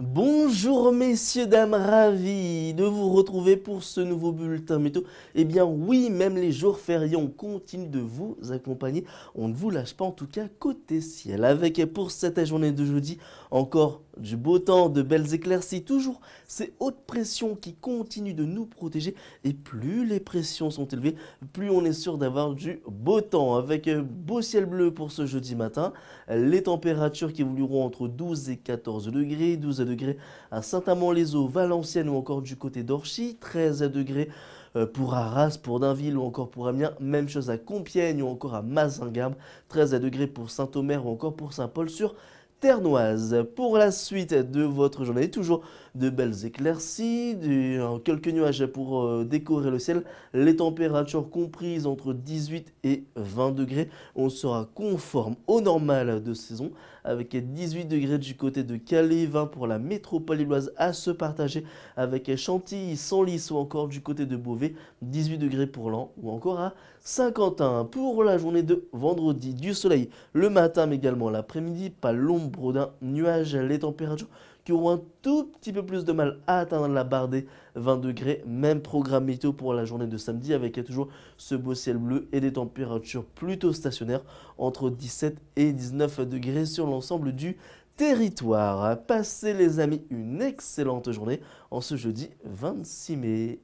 Bonjour messieurs, dames, ravi de vous retrouver pour ce nouveau bulletin météo. Eh bien oui, même les jours fériés, on continue de vous accompagner. On ne vous lâche pas en tout cas côté ciel. Avec pour cette journée de jeudi, encore du beau temps, de belles éclaircies, toujours ces hautes pressions qui continuent de nous protéger. Et plus les pressions sont élevées, plus on est sûr d'avoir du beau temps. Avec euh, beau ciel bleu pour ce jeudi matin, les températures qui évolueront entre 12 et 14 degrés, 12 degrés degrés à Saint-Amand-les-Eaux, Valenciennes ou encore du côté d'Orchy, 13 degrés euh, pour Arras, pour Dainville ou encore pour Amiens, même chose à Compiègne ou encore à Mazingarbe, 13 degrés pour Saint-Omer ou encore pour Saint-Paul sur ternoise. Pour la suite de votre journée, toujours de belles éclaircies, euh, quelques nuages pour euh, décorer le ciel. Les températures comprises entre 18 et 20 degrés. On sera conforme au normal de saison avec 18 degrés du côté de Calais, 20 pour la métropole lilloise à se partager avec Chantilly, Saint-Lys ou encore du côté de Beauvais, 18 degrés pour l'an ou encore à Saint-Quentin. Pour la journée de vendredi, du soleil le matin mais également l'après-midi, pas l'ombre l'ombre nuages, Les températures qui auront un tout petit peu plus de mal à atteindre la barre des 20 degrés. Même programme météo pour la journée de samedi avec toujours ce beau ciel bleu et des températures plutôt stationnaires entre 17 et 19 degrés sur l'ensemble du territoire. Passez les amis une excellente journée en ce jeudi 26 mai.